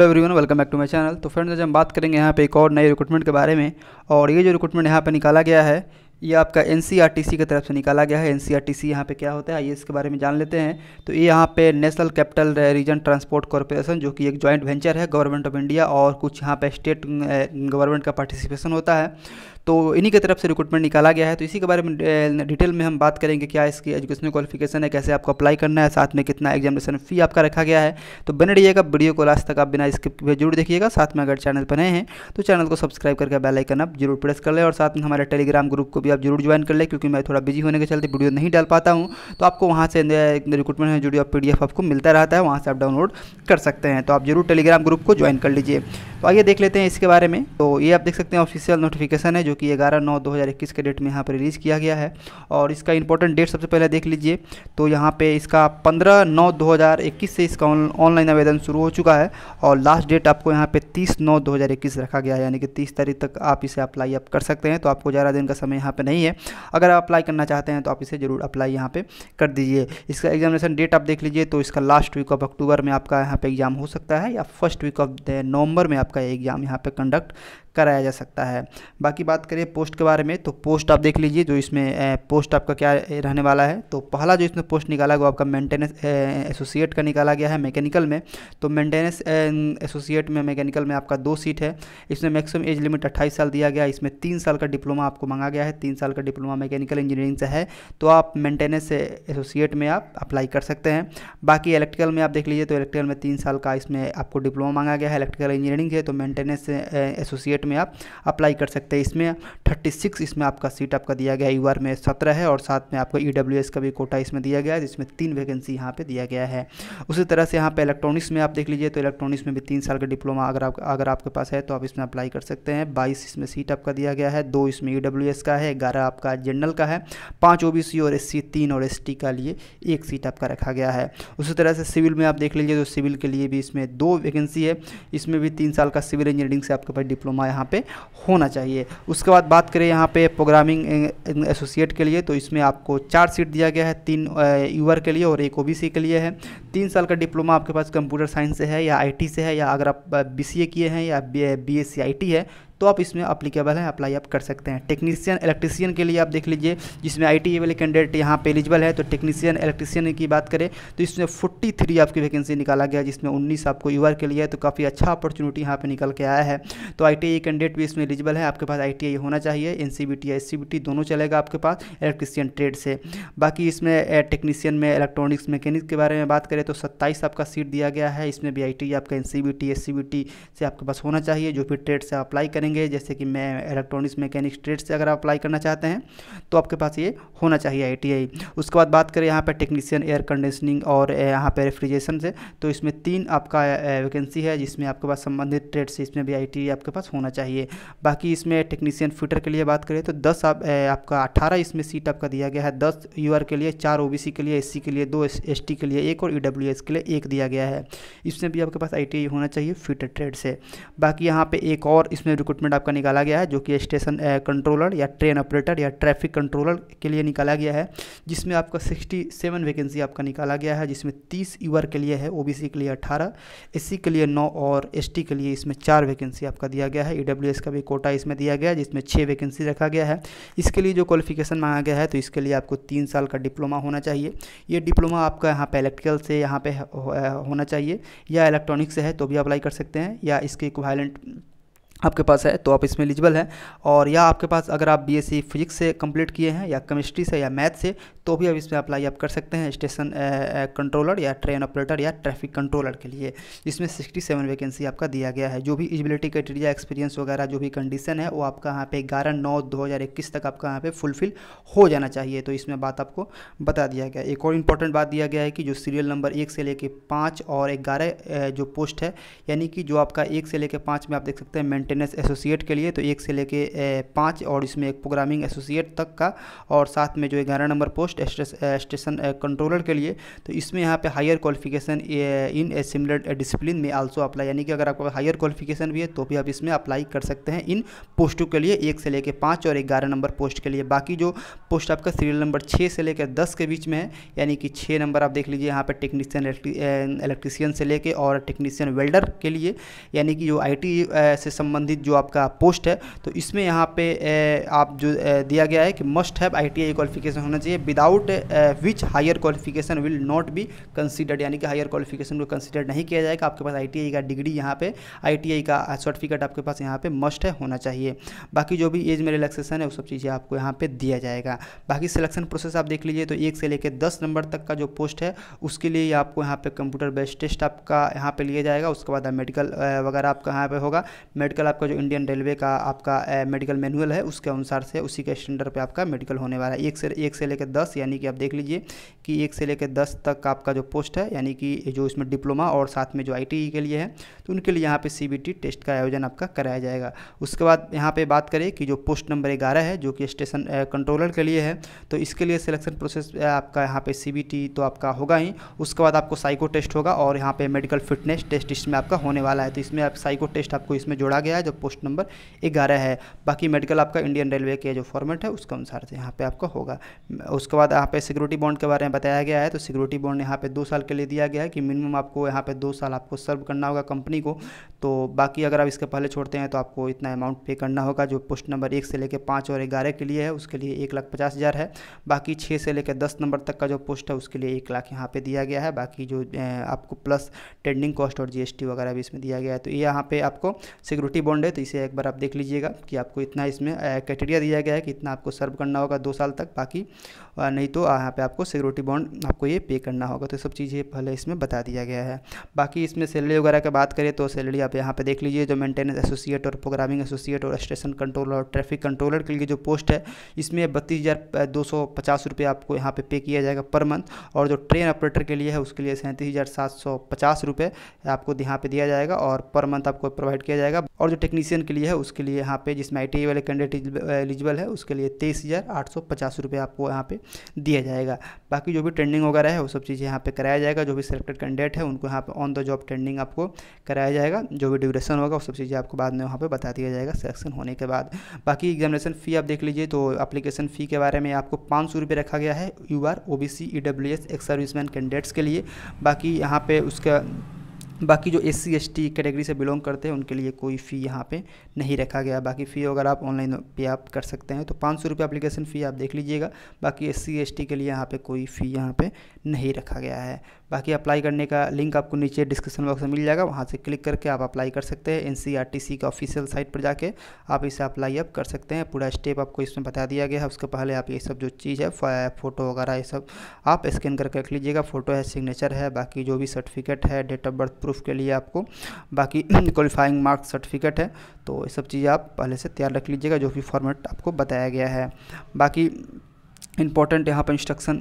hello everyone welcome back to my channel तो friends आज हम बात करेंगे यहाँ पे एक और नए रिक्रूटमेंट के बारे में और ये जो रिक्रूटमेंट यहाँ पे निकाला गया है ये आपका एन सी e की तरफ से निकाला गया है एन सी आर टी यहाँ पर क्या होता है आइए इसके बारे में जान लेते हैं तो ये यहाँ पे national capital region transport corporation जो कि एक जॉइंट वेंचर है गवर्नमेंट ऑफ इंडिया और कुछ यहाँ पे स्टेट गवर्नमेंट का पार्टिसिपेशन होता है तो इन्हीं की तरफ से रिक्रूटमेंट निकाला गया है तो इसी के बारे में डिटेल में हम बात करेंगे क्या इसकी एजुकेशनल क्वालिफिकेशन है कैसे आपको अप्लाई करना है साथ में कितना एग्जामिनेशन फ़ी आपका रखा गया है तो बने रहिएगा वीडियो को लास्ट तक आप बिना स्किप जरूर देखिएगा साथ में अगर चैनल पर नए हैं तो चैनल को सब्सक्राइब करके बेलाइकन आप जरूर प्रेस कर लें और साथ में हमारे टेलीग्राम ग्रुप को भी आप जरूर ज्वाइन कर लें क्योंकि मैं थोड़ा बिजी होने के चलते वीडियो नहीं डाल पाता हूँ तो आपको वहाँ से रिक्रूटमेंट से जुड़ी पी आपको मिलता रहता है वहाँ से आप डाउनलोड कर सकते हैं तो आप जरूर टेलीग्राम ग्रुप को ज्वाइन कर लीजिए तो आइए देख लेते हैं इसके बारे में तो ये आप देख सकते हैं ऑफिशियल नोटिफिकेशन है जो कि ग्यारह नौ दो के डेट में यहाँ पर रिलीज़ किया गया है और इसका इंपॉर्टेंट डेट सबसे पहले देख लीजिए तो यहाँ पे इसका पंद्रह नौ दो हज़ार इक्कीस से इसका ऑनलाइन आवेदन शुरू हो चुका है और लास्ट डेट आपको यहाँ पे तीस नौ दो हज़ार इक्कीस रखा गया है यानी कि तीस तारीख तक आप इसे अप्लाई आप कर सकते हैं तो आपको ग्यारह दिन का समय यहाँ पे नहीं है अगर आप अप्लाई करना चाहते हैं तो आप इसे ज़रूर अप्लाई यहाँ पे कर दीजिए इसका एग्जामिनेशन डेट आप देख लीजिए तो इसका लास्ट वीक ऑफ अक्टूबर में आपका यहाँ पे एग्ज़ाम हो सकता है या फर्स्ट वीक ऑफ नवंबर में आपका एग्ज़ाम यहाँ पर कंडक्ट कराया जा सकता है बाकी बात करें पोस्ट के बारे में तो पोस्ट आप देख लीजिए जो इसमें पोस्ट आपका क्या रहने वाला है तो पहला जो इसमें पोस्ट निकाला गया आपका मेंटेनेंस एसोसिएट का निकाला गया है मैकेनिकल में तो मेंटेनेंस एसोसिएट में मैकेनिकल में आपका दो सीट है इसमें मैक्सिमम एज लिमिट अट्ठाईस साल दिया गया इसमें तीन साल का डिप्लोमा आपको मांगा गया है तीन साल का डिप्लोमा मैकेनिकल इंजीनियरिंग से है तो आप मेंटेनेंस एसोसिएट में आप अप्लाई कर सकते हैं बाकी इलेक्ट्रिकल में आप देख लीजिए तो इलेक्ट्रिकल में तीन साल का इसमें आपको डिप्लोमा मांगा गया है इलेक्ट्रिकल इंजीनियरिंग से तो मेंटेनेंस एसोसिएट में आप अप्लाई कर सकते हैं इसमें थर्टी सिक्स इसमें आपका सीट आपका दिया गया यू में सत्रह है और साथ में आपको ई e का भी कोटा इसमें दिया गया है जिसमें तीन वैकेंसी यहाँ पर दिया गया है उसी तरह से यहाँ पर इलेक्ट्रॉनिक्स में आप देख लीजिए तो इलेक्ट्रॉनिक्स में भी तीन साल का डिप्लोमा अगर आप अगर आपके पास है तो आप इसमें अप्लाई कर सकते हैं बाईस इसमें सीट आपका दिया गया है दो इसमें ई e का है ग्यारह आपका जनरल का है पाँच ओ और एस तीन और एस का लिए एक सीट आपका रखा गया है उसी तरह से सिविल में आप देख लीजिए तो सिविल के लिए भी इसमें दो वैकेंसी है इसमें भी तीन साल का सिविल इंजीनियरिंग से आपके पास डिप्लोमा यहाँ पर होना चाहिए उसके बाद बात करें यहाँ पर प्रोग्रामिंग एसोसिएट के लिए तो इसमें आपको चार सीट दिया गया है तीन यूआर के लिए और एक ओ के लिए है तीन साल का डिप्लोमा आपके पास कंप्यूटर साइंस से है या आई से है या अगर आप बी किए हैं या बी एस है तो आप इसमें अप्लीकेबल है अप्लाई आप कर सकते हैं टेक्नीशियन इलेक्ट्रीशियन के लिए आप देख लीजिए जिसमें आई टी वाले कैंडिडेट यहाँ पे एलिजिबल है तो टेक्नीशियन इलेक्ट्रीशियन की बात करें तो इसमें फोर्टी थ्री आपकी वैकेंसी निकाला गया जिसमें उन्नीस आपको यूआर के लिए है तो काफ़ी अच्छा अपॉर्चुनिटी यहाँ पर निकल के आया है तो आई कैंडिडेट भी इसमें एलिजिबल है आपके पास आई होना चाहिए एन सी बी टी दोनों चलेगा आपके पास इलेक्ट्रीशियन ट्रेड से बाकी इसमें टेक्नीशियन में इलेक्ट्रॉनिक्स मैकेनिक के बारे में बात करें तो सत्ताईस आपका सीट दिया गया है इसमें भी आई टी आपका एन सी बी टी से आपके पास होना चाहिए जो भी ट्रेड से अप्लाई करें करेंगे जैसे कि मैं इलेक्ट्रॉनिक्स मैकेनिक स्ट्रेट से अगर आप अप्लाई करना चाहते हैं तो आपके पास ये होना चाहिए आई उसके बाद बात करें यहाँ पर टेक्नीशियन एयर कंडीशनिंग और यहाँ पर रेफ्रिजरेशन से तो इसमें तीन आपका वैकेंसी है जिसमें आपके पास संबंधित ट्रेड से इसमें भी आई आपके पास होना चाहिए बाकी इसमें टेक्नीशियन फिटर के लिए बात करें तो दस आप, आपका अठारह इसमें सीट आपका दिया गया है दस यू के लिए चार ओ के लिए एस के लिए दो एस के लिए एक और ई के लिए एक दिया गया है इसमें भी आपके पास आई होना चाहिए फिटर ट्रेड से बाकी यहाँ पर एक और इसमें रिक्रूट रिक्रूटमेंट आपका निकाला गया है जो कि स्टेशन कंट्रोलर या ट्रेन ऑपरेटर या ट्रैफिक कंट्रोलर के लिए निकाला गया है जिसमें आपका सिक्सटी सेवन वैकेंसी आपका निकाला गया है जिसमें तीस यूवर के लिए है ओबीसी के लिए अट्ठारह एस के लिए नौ और एस के लिए इसमें चार वैकेंसी आपका दिया गया है ई e का भी कोटा इसमें दिया गया है जिसमें छः वैकेंसी रखा गया है इसके लिए जो क्वालिफिकेशन मांगा गया है तो इसके लिए आपको तीन साल का डिप्लोमा होना चाहिए ये डिप्लोमा आपका यहाँ पर इलेक्ट्रिकल से यहाँ पर होना चाहिए या इलेक्ट्रॉनिक से है तो भी अप्लाई कर सकते हैं या इसके इक्वाइलेंट आपके पास है तो आप इसमें एलिजिबल हैं और या आपके पास अगर आप बीएससी फिजिक्स e से कंप्लीट किए हैं या केमिस्ट्री से या मैथ से तो भी आप इसमें अप्लाई आप कर सकते हैं स्टेशन कंट्रोलर या ट्रेन ऑपरेटर या ट्रैफिक कंट्रोलर के लिए इसमें सिक्सटी सेवन वैकेंसी आपका दिया गया है जो भी एलिजिबिलिटी क्राइटेरिया एक्सपीरियंस वगैरह जो भी कंडीशन है वो आपका यहाँ पे ग्यारह नौ दो हज़ार इक्कीस तक आपका यहाँ पे फुलफिल हो जाना चाहिए तो इसमें बात आपको बता दिया गया एक और इम्पॉर्टेंट बात दिया गया है कि जो सीरियल नंबर एक से लेकर पाँच और ग्यारह जो पोस्ट है यानी कि जो आपका एक से लेकर पाँच में आप देख सकते हैं मेंटेनेंस एसोसिएट के लिए तो एक से लेके पाँच और इसमें एक प्रोग्रामिंग एसोसिएट तक का और साथ में जो ग्यारह नंबर पोस्ट स्टेशन कंट्रोलर के लिए तो इसमें यहाँ पे higher qualification in a similar discipline में आल्सो अप्लाई यानी कि अगर आपको हायर क्वालिफिकेशन भी है तो भी आप इसमें अप्लाई कर सकते हैं इन पोस्टों के लिए एक से लेकर पाँच और ग्यारह नंबर पोस्ट के लिए बाकी जो पोस्ट आपका सीरियल नंबर छः से लेकर दस के बीच में है यानी कि छः नंबर आप देख लीजिए यहाँ पर टेक्नीशियन इलेक्ट्रीशियन से लेकर और टेक्नीशियन वेल्डर के लिए यानी कि जो आई से संबंध संबंधित जो आपका पोस्ट है तो इसमें यहाँ पे आप जो दिया गया है कि must have I T qualification होना चाहिए without which higher qualification will not be considered यानी कि हायर क्वालिफिकेशन को कंसिडर नहीं किया जाएगा आपके पास आई का डिग्री यहाँ पे आई का सर्टिफिकेट आपके पास यहाँ पे मस्ट है होना चाहिए बाकी जो भी एज में रिलेक्सेशन है वो सब चीज़ें आपको यहाँ पर दिया जाएगा बाकी सिलेक्शन प्रोसेस आप देख लीजिए तो एक से लेकर दस नंबर तक का जो पोस्ट है उसके लिए आपको यहाँ पर कंप्यूटर बेस्ड टेस्ट आपका यहाँ पर लिया जाएगा उसके बाद मेडिकल वगैरह आपका यहाँ पर होगा मेडिकल मेडिकल आपका जो इंडियन रेलवे का आपका मेडिकल मैनुअल है उसके अनुसार से उसी के स्टैंडर्ड पे आपका मेडिकल होने वाला है एक से एक से लेकर दस यानी कि आप देख लीजिए कि एक से लेकर दस तक आपका जो पोस्ट है यानी कि जो इसमें डिप्लोमा और साथ में जो आई e के लिए है तो उनके लिए यहाँ पर सी टेस्ट का आयोजन आपका कराया जाएगा उसके बाद यहाँ पर बात करें कि जो पोस्ट नंबर ग्यारह है जो कि स्टेशन कंट्रोलर के लिए है तो इसके लिए सिलेक्शन प्रोसेस आपका यहाँ पर सी तो आपका होगा ही उसके बाद आपको साइको टेस्ट होगा और यहाँ पर मेडिकल फिटनेस टेस्ट इसमें आपका होने वाला है तो इसमें आप साइको टेस्ट आपको इसमें जोड़ा गया गया है जो पोस्ट नंबर ग्यारह है बाकी मेडिकल आपका इंडियन रेलवे के जो फॉर्मेट है उसके अनुसार से यहाँ पे आपका होगा उसके बाद यहाँ पे सिक्योरिटी बॉन्ड के बारे में बताया गया है तो सिक्योरिटी बॉन्ड यहाँ पे दो साल के लिए दिया गया है कि मिनिमम आपको यहाँ पे दो साल आपको सर्व करना होगा कंपनी को तो बाकी अगर आप इसके पहले छोड़ते हैं तो आपको इतना अमाउंट पे करना होगा जो पोस्ट नंबर एक से लेकर पाँच और ग्यारह के लिए है उसके लिए एक लाख पचास हज़ार है बाकी छः से लेकर दस नंबर तक का जो पोस्ट है उसके लिए एक लाख यहाँ पे दिया गया है बाकी जो आपको प्लस ट्रेंडिंग कॉस्ट और जीएसटी वगैरह भी इसमें दिया गया है तो ये यहाँ पे आपको सिक्योरिटी बॉन्ड है तो इसे एक बार आप देख लीजिएगा कि आपको इतना इसमें क्राइटेरिया दिया गया है कि इतना आपको सर्व करना होगा दो साल तक बाकी नहीं तो यहाँ पे आपको सिक्योरिटी बॉन्ड आपको ये पे करना होगा तो सब चीज़ें पहले इसमें बता दिया गया है बाकी इसमें सैलरी वगैरह की बात करें तो सैलरी आप यहाँ पर देख लीजिए जो मेंटेनेंस एसोसिएट और प्रोग्रामिंग एसोसिएट और स्टेशन कंट्रोलर और ट्रैफिक कंट्रोलर के लिए जो पोस्ट है इसमें बत्तीस हज़ार दो सौ पचास रुपये आपको यहाँ पर पे किया जाएगा पर मंथ और जो ट्रेन ऑपरेटर के लिए है उसके लिए सैंतीस हज़ार सात सौ पचास रुपये आपको यहाँ पे दिया जाएगा और पर मंथ आपको प्रोवाइड किया जाएगा और जो टेक्नीशियन के लिए है उसके लिए यहाँ पे जिसमें आई वाले कैंडिडेट एलिजिबल है उसके लिए तेईस हज़ार आठ सौ पचास रुपये आपको यहाँ पे दिया जाएगा बाकी जो भी ट्रेंडिंग वगैरह है वो सब चीज़ें यहाँ पे कराया जाएगा जो भी सिलेक्टेड कैंडिडेट है उनको यहाँ पे ऑन द जॉब ट्रेंडिंग आपको कराया जाएगा जो भी ड्यूरेशन होगा वो सब चीज़ें आपको बाद में वहाँ पर बता दिया जाएगा सिलेक्शन होने के बाद बाकी एग्जामिनेशन फ़ी आप देख लीजिए तो अप्लीकेशन फ़ी के बारे में आपको पाँच सौ रुपये रखा गया है U R O B C E W S ex serviceman candidates के लिए बाकी यहाँ पर उसका बाकी जो S C S T category से बिलोंग करते हैं उनके लिए कोई फ़ी यहाँ पे नहीं रखा गया बाकी फ़ी अगर आप ऑनलाइन पे आप कर सकते हैं तो पाँच सौ रुपये अप्लीकेशन फ़ी आप देख लीजिएगा बाकी एस सी एस टी के लिए यहाँ पे कोई फ़ी यहाँ पे नहीं रखा गया है बाकी अप्लाई करने का लिंक आपको नीचे डिस्क्रिप्शन बॉक्स में मिल जाएगा वहाँ से क्लिक करके आप अप्लाई कर सकते हैं एन सी का ऑफिशियल साइट पर जाके आप इसे अप्लाई अप कर सकते हैं पूरा स्टेप आपको इसमें बता दिया गया है उसके पहले आप ये सब जो चीज़ है फ़ोटो वगैरह ये सब आप स्कैन करके रख लीजिएगा फ़ोटो है सिग्नेचर है बाकी जो भी सर्टिफिकेट है डेट ऑफ बर्थ प्रूफ के लिए आपको बाकी क्वालिफाइंग मार्क सर्टिफिकेट है तो ये सब चीज़ें आप पहले से तैयार रख लीजिएगा जो भी फॉर्मेट आपको बताया गया है बाकी इंपॉर्टेंट यहाँ पर इंस्ट्रक्शन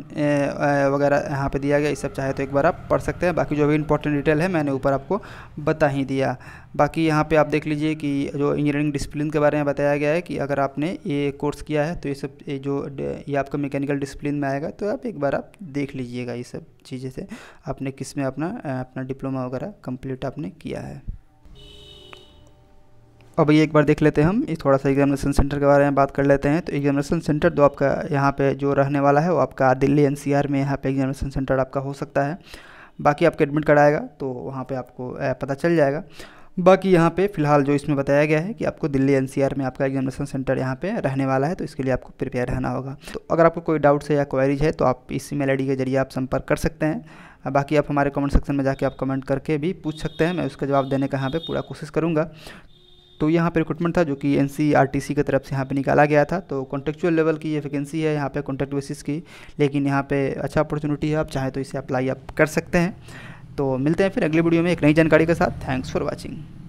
वगैरह यहाँ पे दिया गया ये सब चाहे तो एक बार आप पढ़ सकते हैं बाकी जो भी इंपॉर्टेंट डिटेल है मैंने ऊपर आपको बता ही दिया बाकी यहाँ पे आप देख लीजिए कि जो इंजीनियरिंग डिसिप्लिन के बारे में बताया गया है कि अगर आपने ये कोर्स किया है तो ये सब ये जो ये आपका मैकेनिकल डिसिप्लिन में आएगा तो आप एक बार आप देख लीजिएगा ये सब चीज़ें से आपने किस में अपना अपना डिप्लोमा वगैरह कम्प्लीट आपने किया है अब ये एक बार देख लेते हैं हम इस थोड़ा सा एग्जामिनेशन सेंटर के बारे में बात कर लेते हैं तो एग्जामिनेशन सेंटर जो आपका यहाँ पे जो रहने वाला है वो आपका दिल्ली एनसीआर में यहाँ पे एग्जामिनेशन सेंटर आपका हो सकता है बाकी आपके एडमिट कराएगा तो वहाँ पे आपको पता चल जाएगा बाकी यहाँ पे फ़िलहाल जो इसमें बताया गया है कि आपको दिल्ली एनसीआर में आपका एग्जामिनेशन सेंटर यहाँ पे रहने वाला है तो इसके लिए आपको प्रिपेयर रहना होगा तो अगर आपको कोई डाउट्स है या क्वारीज है तो आप इस ईमेल आईडी के जरिए आप संपर्क कर सकते हैं बाकी आप हमारे कमेंट सेक्शन में जाके आप कमेंट करके भी पूछ सकते हैं मैं उसका जवाब देने का यहाँ पर पूरा कोशिश करूँगा तो यहाँ पे रिक्रूटमेंट था जो कि एन e की तरफ से यहाँ पे निकाला गया था तो कॉन्टेक्चुअल लेवल की ये वैकेंसी है यहाँ पे कॉन्टेक्ट बेसिस की लेकिन यहाँ पे अच्छा अपॉर्चुनिटी है आप चाहें तो इसे अप्लाई आप कर सकते हैं तो मिलते हैं फिर अगले वीडियो में एक नई जानकारी के साथ थैंक्स फॉर वॉचिंग